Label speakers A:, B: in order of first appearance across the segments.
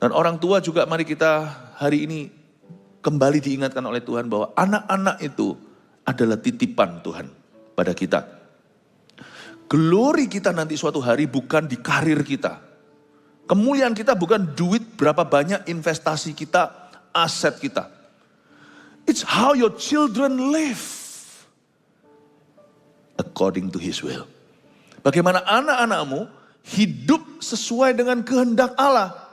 A: Dan orang tua juga mari kita hari ini kembali diingatkan oleh Tuhan bahwa anak-anak itu adalah titipan Tuhan pada kita. Glory kita nanti suatu hari bukan di karir kita. Kemuliaan kita bukan duit berapa banyak investasi kita, aset kita. It's how your children live according to his will. Bagaimana anak-anakmu hidup sesuai dengan kehendak Allah.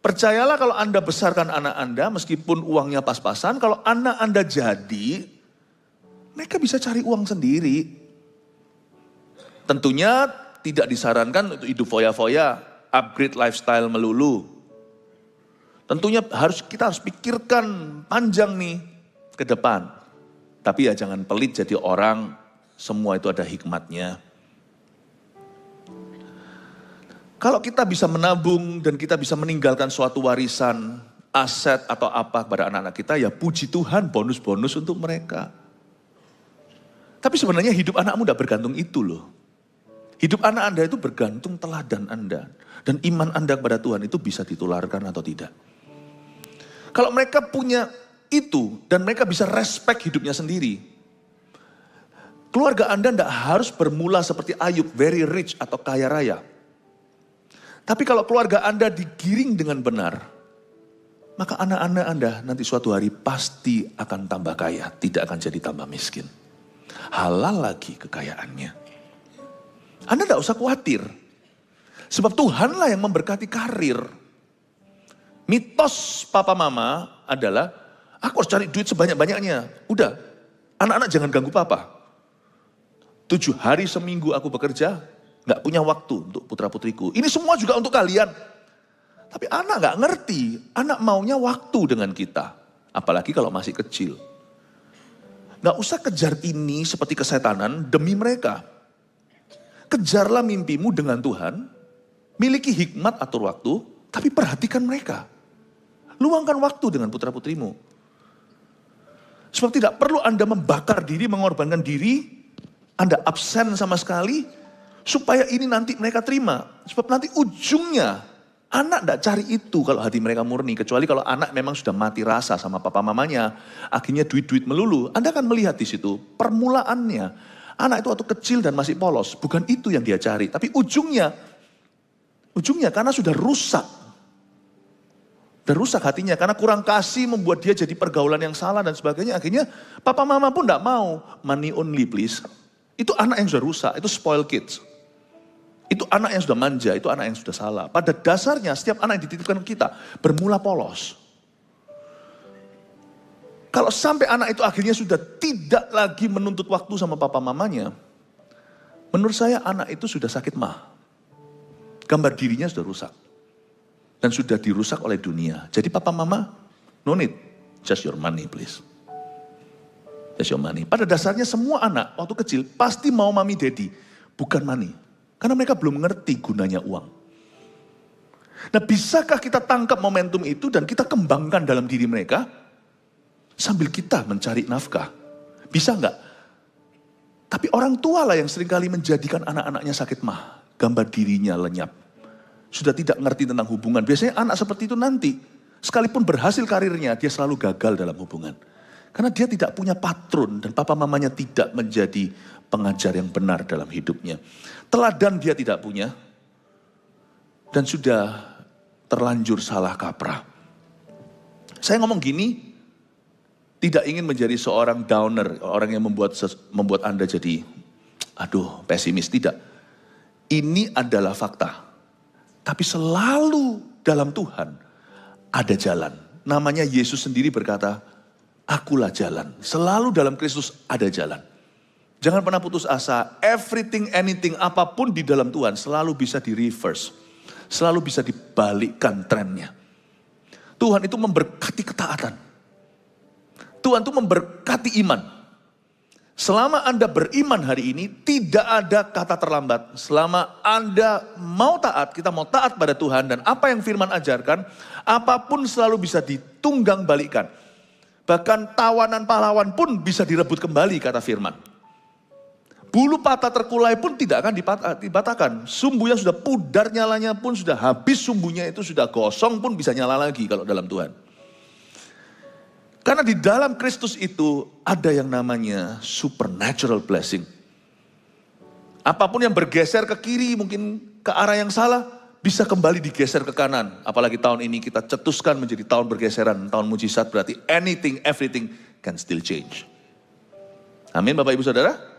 A: Percayalah kalau Anda besarkan anak Anda meskipun uangnya pas-pasan, kalau anak Anda jadi, mereka bisa cari uang sendiri. Tentunya tidak disarankan untuk hidup foya-foya, upgrade lifestyle melulu. Tentunya harus kita harus pikirkan panjang nih ke depan. Tapi ya jangan pelit jadi orang, semua itu ada hikmatnya. Kalau kita bisa menabung dan kita bisa meninggalkan suatu warisan, aset atau apa kepada anak-anak kita, ya puji Tuhan bonus-bonus untuk mereka. Tapi sebenarnya hidup anakmu tidak bergantung itu loh. Hidup anak Anda itu bergantung teladan Anda. Dan iman Anda kepada Tuhan itu bisa ditularkan atau tidak. Kalau mereka punya itu dan mereka bisa respect hidupnya sendiri. Keluarga Anda tidak harus bermula seperti Ayub, very rich atau kaya raya. Tapi kalau keluarga Anda digiring dengan benar, maka anak-anak Anda nanti suatu hari pasti akan tambah kaya, tidak akan jadi tambah miskin. Halal lagi kekayaannya. Anda tidak usah khawatir. Sebab Tuhanlah yang memberkati karir. Mitos papa mama adalah, aku harus cari duit sebanyak-banyaknya. Udah, anak-anak jangan ganggu papa. Tujuh hari seminggu aku bekerja, Gak punya waktu untuk putra putriku. Ini semua juga untuk kalian. Tapi anak gak ngerti. Anak maunya waktu dengan kita. Apalagi kalau masih kecil. Gak usah kejar ini seperti kesetanan demi mereka. Kejarlah mimpimu dengan Tuhan. Miliki hikmat atur waktu. Tapi perhatikan mereka. Luangkan waktu dengan putra putrimu. Sebab tidak perlu Anda membakar diri, mengorbankan diri. Anda absen sama sekali Supaya ini nanti mereka terima. Sebab nanti ujungnya anak tidak cari itu kalau hati mereka murni. Kecuali kalau anak memang sudah mati rasa sama papa mamanya. Akhirnya duit-duit melulu. Anda akan melihat di situ permulaannya. Anak itu waktu kecil dan masih polos. Bukan itu yang dia cari. Tapi ujungnya, ujungnya karena sudah rusak. Dan rusak hatinya karena kurang kasih membuat dia jadi pergaulan yang salah dan sebagainya. Akhirnya papa mama pun tidak mau. Money only please. Itu anak yang sudah rusak, itu spoil kids. Itu anak yang sudah manja, itu anak yang sudah salah. Pada dasarnya setiap anak yang dititipkan kita bermula polos. Kalau sampai anak itu akhirnya sudah tidak lagi menuntut waktu sama papa mamanya, menurut saya anak itu sudah sakit mah. Gambar dirinya sudah rusak. Dan sudah dirusak oleh dunia. Jadi papa mama, no need. Just your money please. Just your money. Pada dasarnya semua anak waktu kecil pasti mau mami daddy, bukan money. Karena mereka belum mengerti gunanya uang. Nah bisakah kita tangkap momentum itu dan kita kembangkan dalam diri mereka? Sambil kita mencari nafkah. Bisa nggak? Tapi orang tua lah yang seringkali menjadikan anak-anaknya sakit mah. Gambar dirinya lenyap. Sudah tidak ngerti tentang hubungan. Biasanya anak seperti itu nanti. Sekalipun berhasil karirnya, dia selalu gagal dalam hubungan. Karena dia tidak punya patron dan papa mamanya tidak menjadi pengajar yang benar dalam hidupnya. Teladan dia tidak punya dan sudah terlanjur salah kaprah. Saya ngomong gini tidak ingin menjadi seorang downer, orang yang membuat membuat Anda jadi aduh pesimis, tidak. Ini adalah fakta. Tapi selalu dalam Tuhan ada jalan. Namanya Yesus sendiri berkata, akulah jalan. Selalu dalam Kristus ada jalan. Jangan pernah putus asa. Everything, anything, apapun di dalam Tuhan selalu bisa di reverse. Selalu bisa dibalikkan trennya. Tuhan itu memberkati ketaatan. Tuhan itu memberkati iman. Selama Anda beriman hari ini, tidak ada kata terlambat. Selama Anda mau taat, kita mau taat pada Tuhan dan apa yang firman ajarkan, apapun selalu bisa ditunggang balikan. Bahkan tawanan pahlawan pun bisa direbut kembali, kata firman. Bulu patah terkulai pun tidak akan dibatakan. Sumbu yang sudah pudar nyalanya pun sudah habis sumbunya itu sudah gosong pun bisa nyala lagi kalau dalam Tuhan. Karena di dalam Kristus itu ada yang namanya supernatural blessing. Apapun yang bergeser ke kiri mungkin ke arah yang salah bisa kembali digeser ke kanan. Apalagi tahun ini kita cetuskan menjadi tahun bergeseran, tahun mujizat berarti anything, everything can still change. Amin Bapak Ibu Saudara.